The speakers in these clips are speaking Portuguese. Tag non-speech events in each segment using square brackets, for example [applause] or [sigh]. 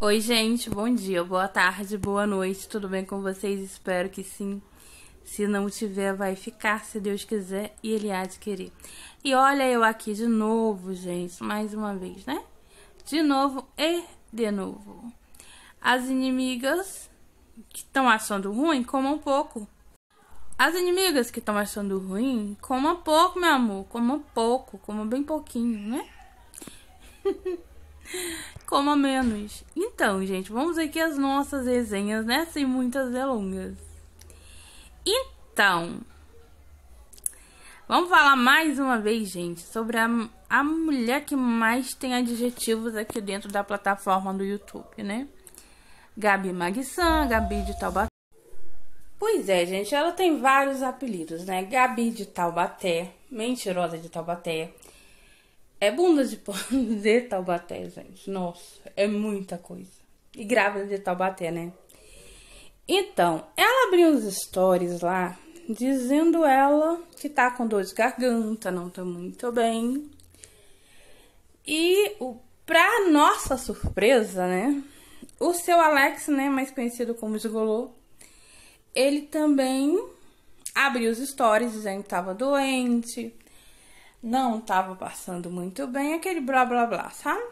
Oi, gente, bom dia, boa tarde, boa noite, tudo bem com vocês? Espero que sim. Se não tiver, vai ficar, se Deus quiser, e Ele há de querer. E olha eu aqui de novo, gente, mais uma vez, né? De novo e de novo. As inimigas que estão achando ruim, comam pouco. As inimigas que estão achando ruim, comam pouco, meu amor, comam pouco, comam bem pouquinho, né? [laughs] [laughs] Coma menos. Então, gente, vamos aqui as nossas resenhas, né? Sem muitas delongas. Então, vamos falar mais uma vez, gente, sobre a, a mulher que mais tem adjetivos aqui dentro da plataforma do YouTube, né? Gabi Magsan, Gabi de Taubaté. Pois é, gente, ela tem vários apelidos, né? Gabi de Taubaté, Mentirosa de Taubaté, é bunda de pano [laughs] de Taubaté, gente. Nossa, é muita coisa. E grávida de Taubaté, né? Então, ela abriu os stories lá, dizendo ela que tá com dor de garganta, não tá muito bem. E, o, pra nossa surpresa, né? O seu Alex, né, mais conhecido como Gigolô, ele também abriu os stories dizendo que tava doente, não estava passando muito bem, aquele blá blá blá, sabe?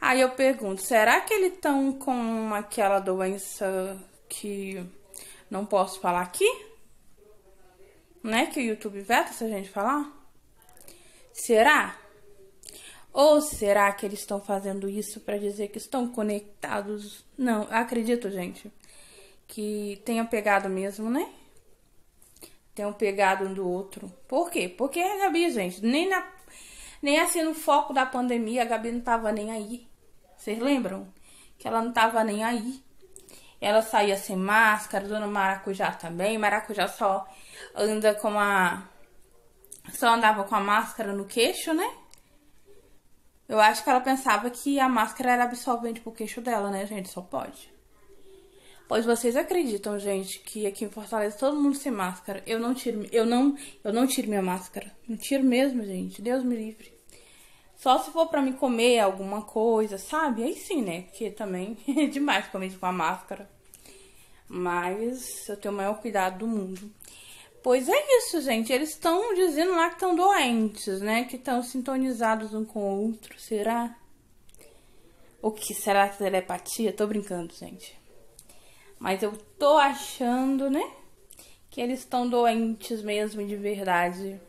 Aí eu pergunto, será que eles estão com aquela doença que não posso falar aqui? Né? Que o YouTube veta se a gente falar? Será? Ou será que eles estão fazendo isso para dizer que estão conectados? Não, acredito, gente, que tenha pegado mesmo, né? tenham pegado um do outro. Por quê? Porque a Gabi, gente, nem, na, nem assim no foco da pandemia, a Gabi não tava nem aí. Vocês lembram? Que ela não tava nem aí. Ela saía sem máscara, dona Maracujá também. Maracujá só anda com a. Só andava com a máscara no queixo, né? Eu acho que ela pensava que a máscara era absorvente pro queixo dela, né, gente? Só pode. Pois vocês acreditam, gente, que aqui em Fortaleza todo mundo sem máscara. Eu não tiro, eu não, eu não tiro minha máscara. Não tiro mesmo, gente. Deus me livre. Só se for para me comer alguma coisa, sabe? Aí sim, né? Porque também [laughs] é demais comer com a máscara. Mas eu tenho o maior cuidado do mundo. Pois é isso, gente. Eles estão dizendo lá que estão doentes, né? Que estão sintonizados um com o outro. Será? O que será que telepatia? Tô brincando, gente. Mas eu tô achando, né? Que eles estão doentes mesmo, de verdade.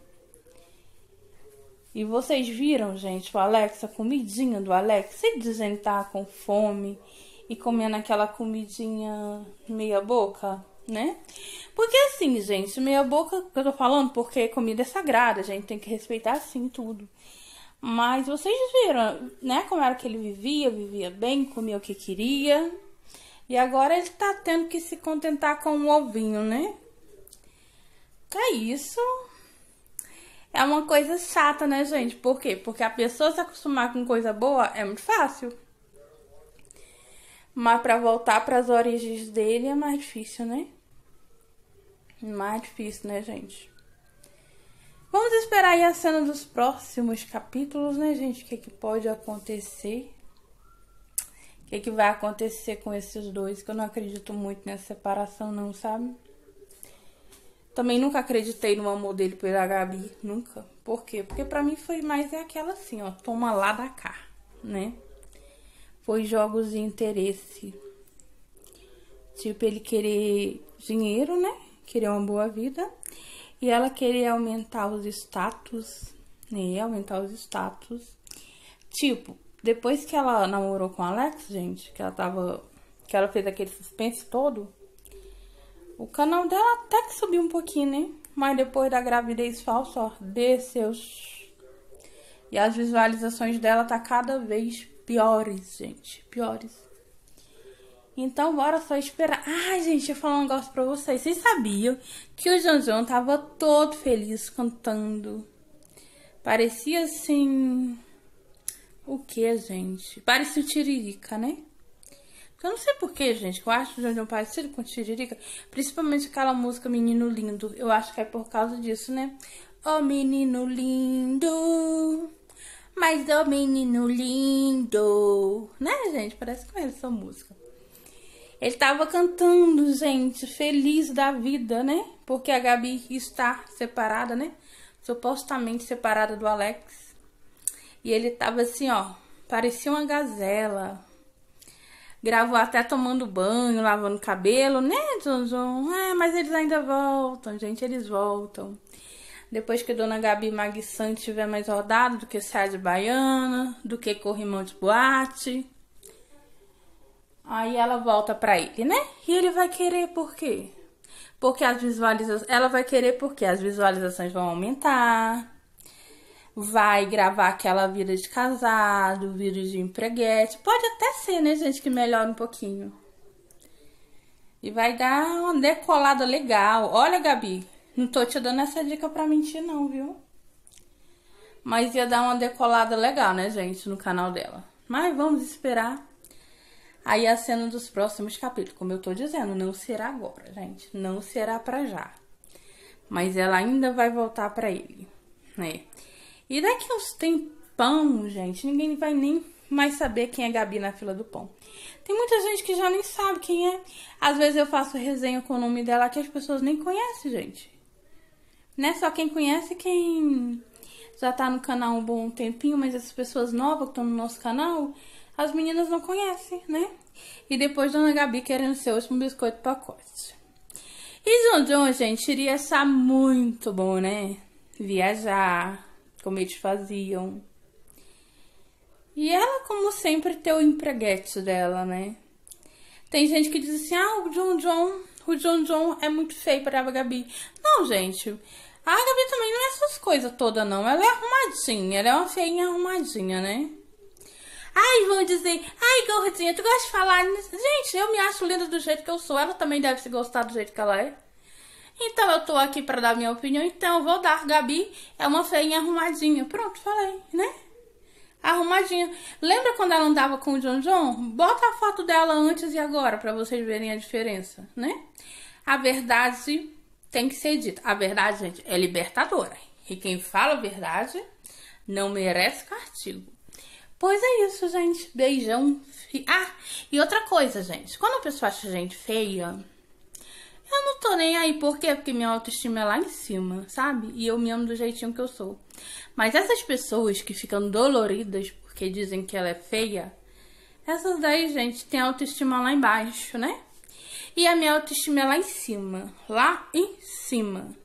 E vocês viram, gente, o Alex, a comidinha do Alex, Se desentar que tá com fome e comendo aquela comidinha meia boca, né? Porque assim, gente, meia boca, eu tô falando porque comida é sagrada, gente tem que respeitar assim tudo. Mas vocês viram, né, como era que ele vivia, vivia bem, comia o que queria, e agora ele tá tendo que se contentar com um ovinho, né? Que é isso? É uma coisa chata, né, gente? Por quê? Porque a pessoa se acostumar com coisa boa é muito fácil. Mas para voltar para as origens dele é mais difícil, né? Mais difícil, né, gente? Vamos esperar aí a cena dos próximos capítulos, né, gente? O que, é que pode acontecer? O que, é que vai acontecer com esses dois? Que eu não acredito muito nessa separação, não, sabe? Também nunca acreditei no amor dele pela Gabi, nunca. Por quê? Porque pra mim foi mais é aquela assim, ó, toma lá da cá, né? Foi jogos de interesse. Tipo, ele querer dinheiro, né? Querer uma boa vida. E ela querer aumentar os status, né? Aumentar os status. Tipo, depois que ela namorou com o Alex, gente, que ela tava. Que ela fez aquele suspense todo, o canal dela até que subiu um pouquinho, né? Mas depois da gravidez falsa, ó, desceu. E as visualizações dela tá cada vez piores, gente. Piores. Então, bora só esperar. Ai, gente, eu falo falar um negócio pra vocês. Vocês sabiam que o Janjão tava todo feliz cantando. Parecia assim. O que, gente? Parece o Tiririca, né? Eu não sei porquê, gente, eu acho o João parecido com o Tiririca, principalmente aquela música Menino Lindo. Eu acho que é por causa disso, né? Ô oh, menino lindo, mas ô oh, menino lindo, né, gente? Parece com ele essa música. Ele tava cantando, gente, feliz da vida, né? Porque a Gabi está separada, né? Supostamente separada do Alex. E ele tava assim, ó, parecia uma gazela. Gravou até tomando banho, lavando cabelo, né, João? É, mas eles ainda voltam, gente, eles voltam. Depois que Dona Gabi Maguissan tiver mais rodado do que Sérgio Baiana, do que Corrimão de Boate. Aí ela volta pra ele, né? E ele vai querer por quê? Porque as visualizações. Ela vai querer porque as visualizações vão aumentar vai gravar aquela vida de casado, vida de empreguete. Pode até ser, né, gente, que melhora um pouquinho. E vai dar uma decolada legal. Olha, Gabi, não tô te dando essa dica pra mentir, não, viu? Mas ia dar uma decolada legal, né, gente, no canal dela. Mas vamos esperar aí a cena dos próximos capítulos. Como eu tô dizendo, não será agora, gente. Não será pra já. Mas ela ainda vai voltar pra ele, né? E daqui uns tempão, gente, ninguém vai nem mais saber quem é Gabi na fila do pão. Tem muita gente que já nem sabe quem é. Às vezes eu faço resenha com o nome dela que as pessoas nem conhecem, gente. Né? Só quem conhece quem já tá no canal um bom tempinho, mas essas pessoas novas que estão no nosso canal, as meninas não conhecem, né? E depois Dona Gabi querendo ser o último biscoito Corte E John John, gente, iria achar muito bom, né? Viajar, como eles faziam. E ela, como sempre, tem o empreguete dela, né? Tem gente que diz assim: ah, o John John, o John John é muito feio para a Gabi. Não, gente. A Gabi também não é essas coisas todas, não. Ela é arrumadinha, ela é uma feinha arrumadinha, né? Ai, vão dizer, ai, gordinha, tu gosta de falar? Gente, eu me acho linda do jeito que eu sou. Ela também deve se gostar do jeito que ela é. Então eu tô aqui para dar minha opinião, então eu vou dar. Gabi é uma feinha arrumadinha. Pronto, falei, né? Arrumadinha. Lembra quando ela andava com o John John? Bota a foto dela antes e agora para vocês verem a diferença, né? A verdade tem que ser dita. A verdade, gente, é libertadora. E quem fala a verdade não merece castigo. Pois é isso, gente. Beijão. Ah, e outra coisa, gente. Quando a pessoa acha gente feia, eu não tô nem aí, por quê? Porque minha autoestima é lá em cima, sabe? E eu me amo do jeitinho que eu sou. Mas essas pessoas que ficam doloridas porque dizem que ela é feia, essas daí, gente, tem autoestima lá embaixo, né? E a minha autoestima é lá em cima. Lá em cima.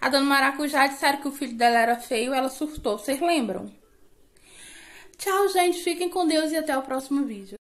A dona Maracujá disseram que o filho dela era feio, ela surtou, vocês lembram? Tchau, gente. Fiquem com Deus e até o próximo vídeo.